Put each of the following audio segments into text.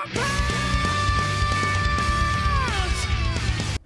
my pain!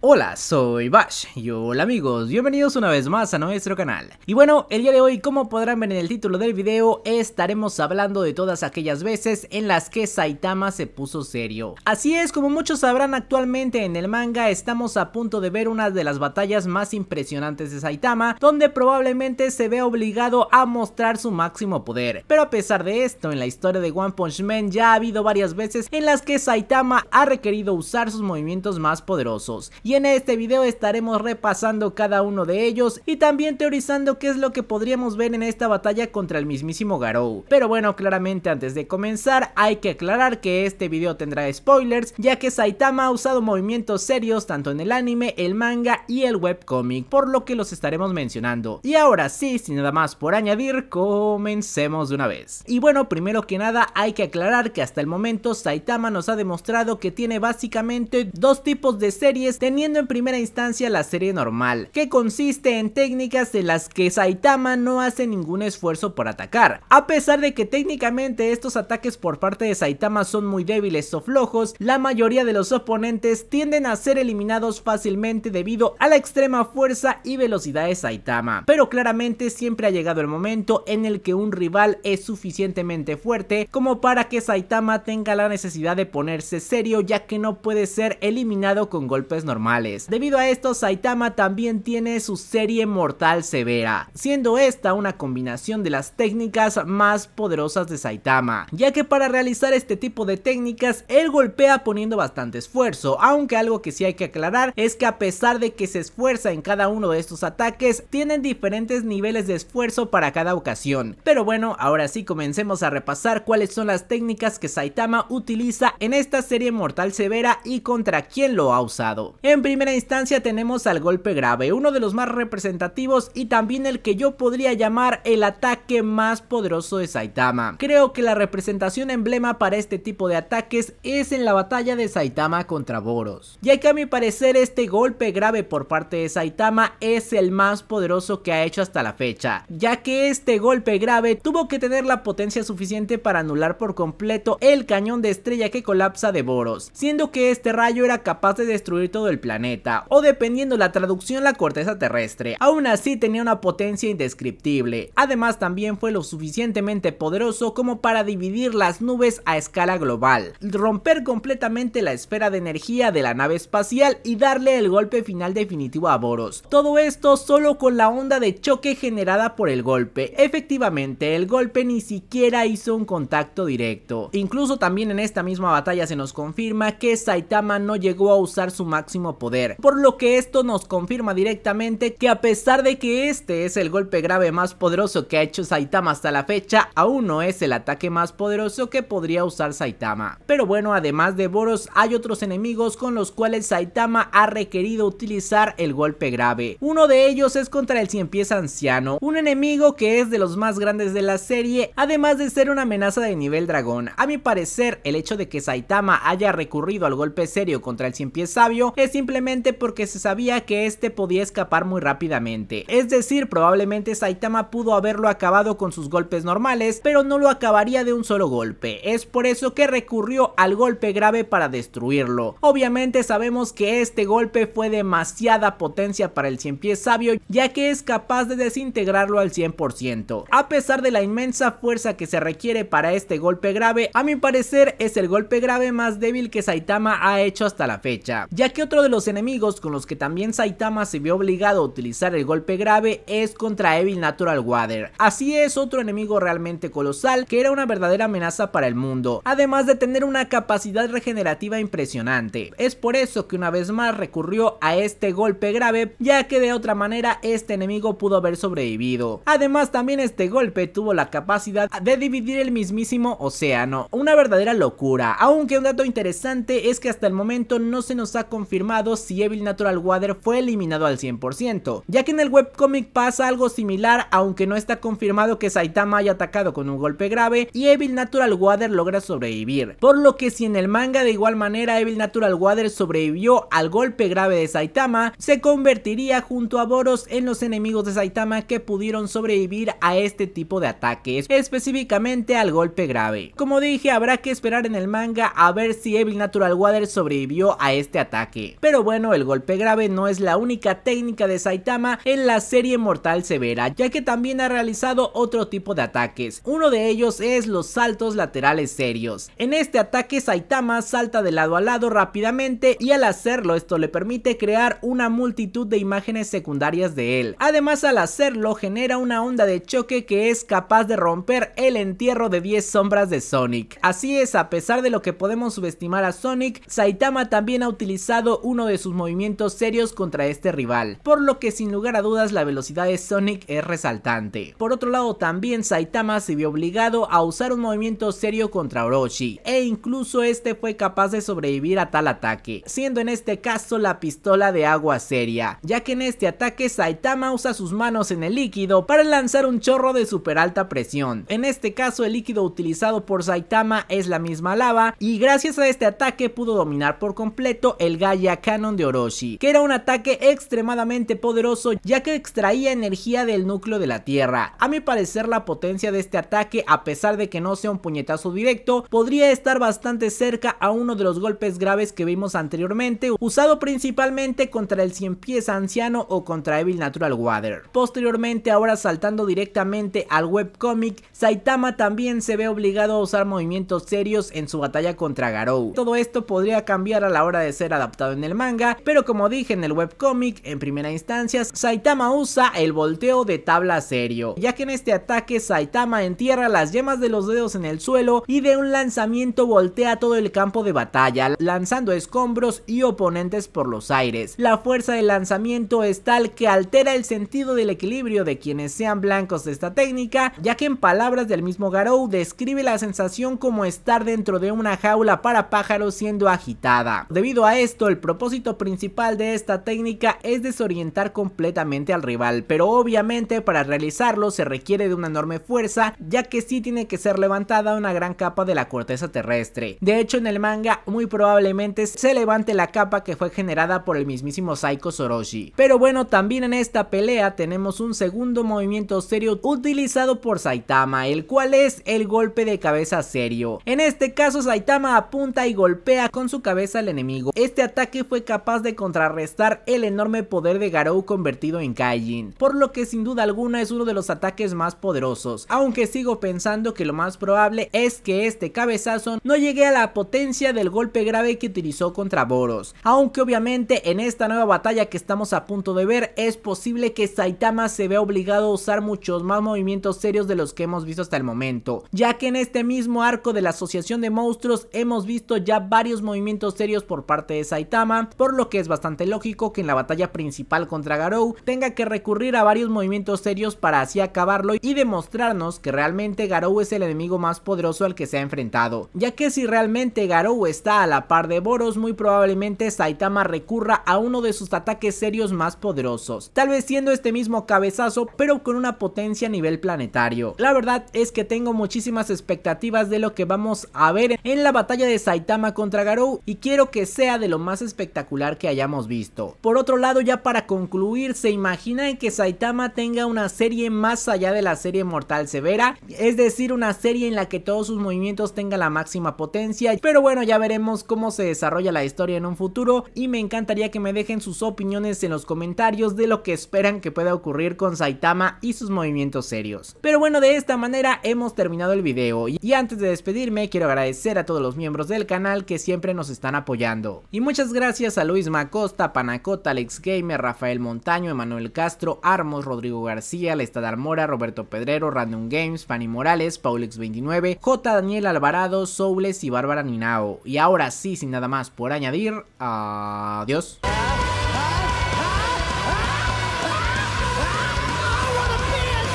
Hola, soy Bash y hola amigos, bienvenidos una vez más a nuestro canal. Y bueno, el día de hoy, como podrán ver en el título del video, estaremos hablando de todas aquellas veces en las que Saitama se puso serio. Así es, como muchos sabrán actualmente en el manga, estamos a punto de ver una de las batallas más impresionantes de Saitama, donde probablemente se ve obligado a mostrar su máximo poder. Pero a pesar de esto, en la historia de One Punch Man ya ha habido varias veces en las que Saitama ha requerido usar sus movimientos más poderosos en este video estaremos repasando cada uno de ellos y también teorizando qué es lo que podríamos ver en esta batalla contra el mismísimo Garou. Pero bueno, claramente antes de comenzar hay que aclarar que este video tendrá spoilers ya que Saitama ha usado movimientos serios tanto en el anime, el manga y el webcomic, por lo que los estaremos mencionando. Y ahora sí, sin nada más por añadir, comencemos de una vez. Y bueno, primero que nada hay que aclarar que hasta el momento Saitama nos ha demostrado que tiene básicamente dos tipos de series teniendo en primera instancia la serie normal, que consiste en técnicas de las que Saitama no hace ningún esfuerzo por atacar. A pesar de que técnicamente estos ataques por parte de Saitama son muy débiles o flojos, la mayoría de los oponentes tienden a ser eliminados fácilmente debido a la extrema fuerza y velocidad de Saitama. Pero claramente siempre ha llegado el momento en el que un rival es suficientemente fuerte como para que Saitama tenga la necesidad de ponerse serio ya que no puede ser eliminado con golpes normales Debido a esto, Saitama también tiene su serie mortal severa, siendo esta una combinación de las técnicas más poderosas de Saitama, ya que para realizar este tipo de técnicas, él golpea poniendo bastante esfuerzo, aunque algo que sí hay que aclarar es que a pesar de que se esfuerza en cada uno de estos ataques, tienen diferentes niveles de esfuerzo para cada ocasión. Pero bueno, ahora sí comencemos a repasar cuáles son las técnicas que Saitama utiliza en esta serie mortal severa y contra quién lo ha usado. En primera instancia tenemos al golpe grave, uno de los más representativos y también el que yo podría llamar el ataque más poderoso de Saitama. Creo que la representación emblema para este tipo de ataques es en la batalla de Saitama contra Boros, ya que a mi parecer este golpe grave por parte de Saitama es el más poderoso que ha hecho hasta la fecha, ya que este golpe grave tuvo que tener la potencia suficiente para anular por completo el cañón de estrella que colapsa de Boros, siendo que este rayo era capaz de destruir todo el planeta, o dependiendo la traducción la corteza terrestre. Aún así tenía una potencia indescriptible, además también fue lo suficientemente poderoso como para dividir las nubes a escala global, romper completamente la esfera de energía de la nave espacial y darle el golpe final definitivo a Boros. Todo esto solo con la onda de choque generada por el golpe. Efectivamente, el golpe ni siquiera hizo un contacto directo. Incluso también en esta misma batalla se nos confirma que Saitama no llegó a usar su máximo poder, por lo que esto nos confirma directamente que a pesar de que este es el golpe grave más poderoso que ha hecho Saitama hasta la fecha, aún no es el ataque más poderoso que podría usar Saitama. Pero bueno, además de Boros hay otros enemigos con los cuales Saitama ha requerido utilizar el golpe grave. Uno de ellos es contra el Cien Pies Anciano, un enemigo que es de los más grandes de la serie, además de ser una amenaza de nivel dragón. A mi parecer, el hecho de que Saitama haya recurrido al golpe serio contra el Cien Pies Sabio es simplemente porque se sabía que este podía escapar muy rápidamente. Es decir, probablemente Saitama pudo haberlo acabado con sus golpes normales, pero no lo acabaría de un solo golpe. Es por eso que recurrió al golpe grave para destruirlo. Obviamente sabemos que este golpe fue demasiada potencia para el cien pies sabio, ya que es capaz de desintegrarlo al 100%. A pesar de la inmensa fuerza que se requiere para este golpe grave, a mi parecer es el golpe grave más débil que Saitama ha hecho hasta la fecha, ya que otro de enemigos con los que también Saitama se vio obligado a utilizar el golpe grave es contra Evil Natural Water. Así es, otro enemigo realmente colosal que era una verdadera amenaza para el mundo, además de tener una capacidad regenerativa impresionante. Es por eso que una vez más recurrió a este golpe grave, ya que de otra manera este enemigo pudo haber sobrevivido. Además también este golpe tuvo la capacidad de dividir el mismísimo océano, una verdadera locura, aunque un dato interesante es que hasta el momento no se nos ha confirmado si Evil Natural Water fue eliminado al 100%, ya que en el webcomic pasa algo similar aunque no está confirmado que Saitama haya atacado con un golpe grave y Evil Natural Water logra sobrevivir, por lo que si en el manga de igual manera Evil Natural Water sobrevivió al golpe grave de Saitama, se convertiría junto a Boros en los enemigos de Saitama que pudieron sobrevivir a este tipo de ataques, específicamente al golpe grave. Como dije, habrá que esperar en el manga a ver si Evil Natural Water sobrevivió a este ataque, pero bueno, el golpe grave no es la única técnica de Saitama en la serie Mortal Severa, ya que también ha realizado otro tipo de ataques. Uno de ellos es los saltos laterales serios. En este ataque Saitama salta de lado a lado rápidamente y al hacerlo esto le permite crear una multitud de imágenes secundarias de él. Además al hacerlo genera una onda de choque que es capaz de romper el entierro de 10 sombras de Sonic. Así es, a pesar de lo que podemos subestimar a Sonic, Saitama también ha utilizado uno de sus movimientos serios contra este rival, por lo que sin lugar a dudas la velocidad de Sonic es resaltante. Por otro lado también Saitama se vio obligado a usar un movimiento serio contra Orochi, e incluso este fue capaz de sobrevivir a tal ataque, siendo en este caso la pistola de agua seria, ya que en este ataque Saitama usa sus manos en el líquido para lanzar un chorro de super alta presión. En este caso el líquido utilizado por Saitama es la misma lava y gracias a este ataque pudo dominar por completo el Gaia canon de Orochi, que era un ataque extremadamente poderoso ya que extraía energía del núcleo de la Tierra. A mi parecer la potencia de este ataque, a pesar de que no sea un puñetazo directo, podría estar bastante cerca a uno de los golpes graves que vimos anteriormente, usado principalmente contra el cien pies anciano o contra Evil Natural Water. Posteriormente, ahora saltando directamente al webcomic, Saitama también se ve obligado a usar movimientos serios en su batalla contra Garou. Todo esto podría cambiar a la hora de ser adaptado en el manga, pero como dije en el webcomic, en primera instancia, Saitama usa el volteo de tabla serio, ya que en este ataque Saitama entierra las yemas de los dedos en el suelo y de un lanzamiento voltea todo el campo de batalla, lanzando escombros y oponentes por los aires. La fuerza del lanzamiento es tal que altera el sentido del equilibrio de quienes sean blancos de esta técnica, ya que en palabras del mismo Garou describe la sensación como estar dentro de una jaula para pájaros siendo agitada. Debido a esto, el propósito propósito principal de esta técnica es desorientar completamente al rival, pero obviamente para realizarlo se requiere de una enorme fuerza, ya que sí tiene que ser levantada una gran capa de la corteza terrestre. De hecho en el manga muy probablemente se levante la capa que fue generada por el mismísimo Saiko Soroshi. Pero bueno, también en esta pelea tenemos un segundo movimiento serio utilizado por Saitama, el cual es el golpe de cabeza serio. En este caso Saitama apunta y golpea con su cabeza al enemigo. Este ataque fue fue capaz de contrarrestar el enorme poder de Garou convertido en Kaijin, por lo que sin duda alguna es uno de los ataques más poderosos, aunque sigo pensando que lo más probable es que este cabezazo no llegue a la potencia del golpe grave que utilizó contra Boros, aunque obviamente en esta nueva batalla que estamos a punto de ver es posible que Saitama se vea obligado a usar muchos más movimientos serios de los que hemos visto hasta el momento, ya que en este mismo arco de la asociación de monstruos hemos visto ya varios movimientos serios por parte de Saitama, por lo que es bastante lógico que en la batalla principal contra Garou tenga que recurrir a varios movimientos serios para así acabarlo y demostrarnos que realmente Garou es el enemigo más poderoso al que se ha enfrentado, ya que si realmente Garou está a la par de Boros muy probablemente Saitama recurra a uno de sus ataques serios más poderosos, tal vez siendo este mismo cabezazo pero con una potencia a nivel planetario. La verdad es que tengo muchísimas expectativas de lo que vamos a ver en la batalla de Saitama contra Garou y quiero que sea de lo más espectacular que hayamos visto. Por otro lado, ya para concluir, ¿se imaginan que Saitama tenga una serie más allá de la serie Mortal Severa? Es decir, una serie en la que todos sus movimientos tengan la máxima potencia. Pero bueno, ya veremos cómo se desarrolla la historia en un futuro y me encantaría que me dejen sus opiniones en los comentarios de lo que esperan que pueda ocurrir con Saitama y sus movimientos serios. Pero bueno, de esta manera hemos terminado el video y antes de despedirme quiero agradecer a todos los miembros del canal que siempre nos están apoyando. Y muchas gracias a Luis Macosta, Panacota, Alex Gamer, Rafael Montaño, Emanuel Castro, Armos, Rodrigo García, Estad Mora, Roberto Pedrero, Random Games, Fanny Morales, Paulex29, J. Daniel Alvarado, Soules y Bárbara Ninao. Y ahora sí, sin nada más por añadir, adiós.